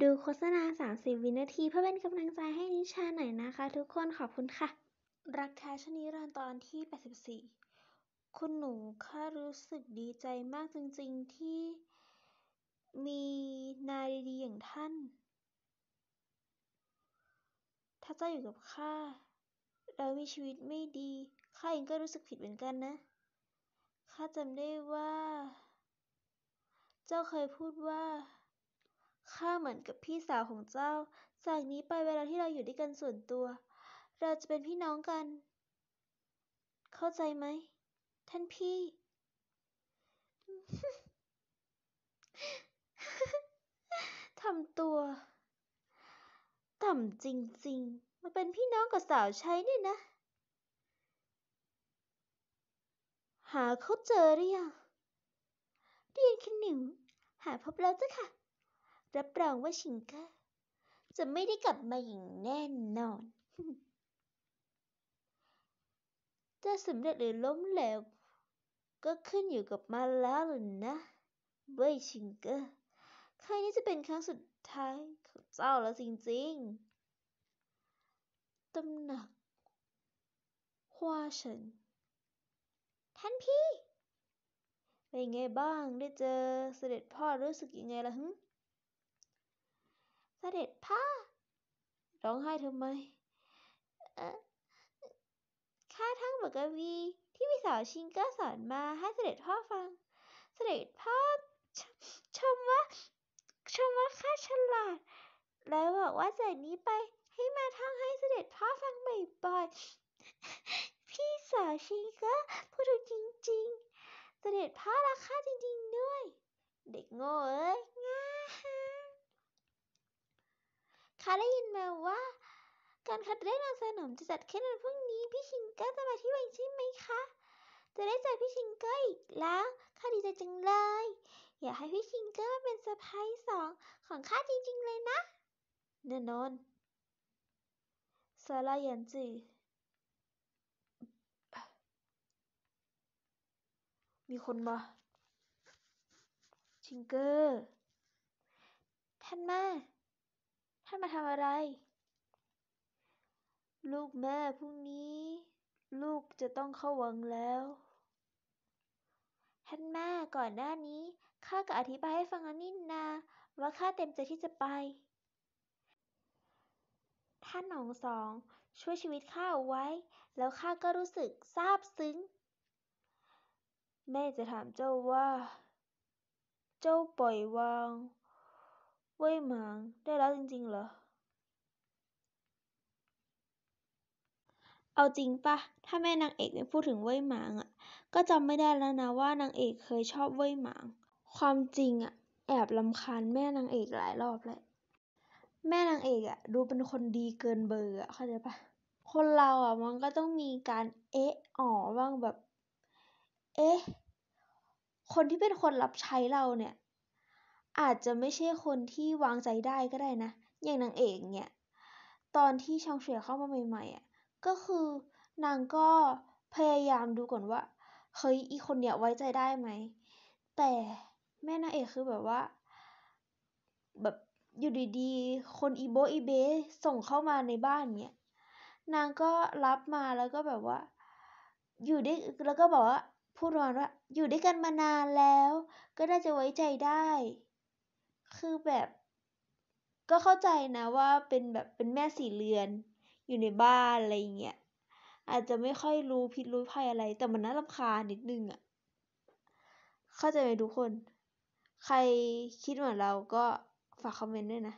ดูโฆษณา 30 วินาที เพื่อเป็นกำลังใจให้นิชาหน่อยนะคะ ทุกคนขอบคุณค่ะ รักแท้ชนิรันตอนที่ 84 คุณหนูข้ารู้สึกดีใจมากจริงๆที่มีนายดีๆอย่างท่าน ถ้าเจ้าอยู่กับข้าเรามีชีวิตไม่ดีข้าเองก็รู้สึกผิดเหมือนกันนะ ข้าจำได้ว่า เจ้าเคยพูดว่าข้าเหมือนกับพี่สาวของเจ้า จากนี้ไปเวลาที่เราอยู่ด้วยกันส่วนตัว เราจะเป็นพี่น้องกัน เข้าใจไหม ท่านพี่ ทำตัว ต่ำจริงๆ มาเป็นพี่น้องกับสาวใช้เนี่ยนะ หาเขาเจอหรือยังเรียนคนิวหาพบแล้วจ้ะค่ะรับรองว่าชิงก้าจะไม่ได้กลับมาอย่างแน่นอน จะสำเร็จหรือล้มเหลวก็ขึ้นอยู่กับมาแล้วนะเว้ยชิงเกอร์ครั้งนี้จะเป็นครั้งสุดท้ายของเจ้าแล้วจริงๆตำหนักฮวาเฉินท่านพี่ เป็นไงบ้างได้เจอเสด็จพ่อรู้สึกยังไงล่ะฮึเสด็จพ่อร้องไห้ทำไม ข้าทั้งบมกวี ที่พี่สาวชิงก็สอนมาให้เสด็จพ่อฟัง เสด็จพ่อชชมว่าชมว่าข้าฉลาดแล้วบอกว่าจากนี้ไปให้มาทั้งให้เสด็จพ่อฟังบ่อยๆพี่สาวชิงก็พูดจริงๆ เสด็จพ่อรักข้าจริง ๆ ด้วย เด็กโง่เอ้ยข้าได้ยินมาว่า การคัดเลือกนางสนมจะจัดขึ้นในพรุ่งนี้พี่ชิงเกอร์จะมาที่วังใช่ไหมคะจะได้เจอพี่ชิงเกอร์อีกแล้วข้าดีใจจังเลยอยากให้พี่ชิงเกอร์เป็นสไพรายสองของข้าจริงๆเลยนะ แน่นอนซาลายันจีมีคนมาชิงเกอร์ท่านมาานมาทำอะไร ลูกแม่พรุ่งนี้ ลูกจะต้องเข้าวังแล้ว ท่านแม่ก่อนหน้านี้ ข้าก็อธิบายให้ฟังแล้วนี่นา ว่าข้าเต็มใจที่จะไป ท่านหนองสอง ช่วยชีวิตข้าเอาไว้ แล้วข้าก็รู้สึกซาบซึ้ง แม่จะถามเจ้าว่า เจ้าปล่อยวางเว่ยหมางได้แล้วจริงๆ เหรอ เอาจริงปะถ้าแม่นางเอกไม่พูดถึงเว่ยหมางอ่ะ ก็จำไม่ได้แล้วนะว่านางเอกเคยชอบเว่ยหมาง ความจริงอ่ะแอบลำคาญแม่นางเอกหลายรอบเลย แม่นางเอกอ่ะดูเป็นคนดีเกินเบอร์อ่ะเข้าใจปะคนเราอ่ะมันก็ต้องมีการเอ๊ะอ๋อบ้างแบบ เอ๊ะ คนที่เป็นคนรับใช้เราเนี่ยอาจจะไม่ใช่คนที่วางใจได้ก็ได้นะ อย่างนางเอกเนี่ย ตอนที่ชองเฉวยเข้ามาใหม่ ๆอ่ะ ก็คือนางก็พยายามดูก่อนว่า เฮ้ยอีคนเนี่ยไว้ใจได้ไหม แต่แม่นางเอกคือแบบว่า แบบอยู่ดีๆ คนอีโบอีเบส่งเข้ามาในบ้านเนี่ยนางก็รับมาแล้วก็แบบว่า อยู่ได้ แล้วก็บอกว่า พูดมาว่าอยู่ด้วยกันมานานแล้ว ก็น่าจะไว้ใจได้คือแบบ ก็เข้าใจนะว่าเป็นแบบเป็นแม่สี่เรือนอยู่ในบ้านอะไรเงี้ย อาจจะไม่ค่อยรู้พิษรู้ภัยอะไรแต่มันน่ารำคาญนิดนึงอะ่ะเข้าใจไหมทุกคน ใครคิดเหมือนเราก็ฝากคอมเมนต์ด้วยนะ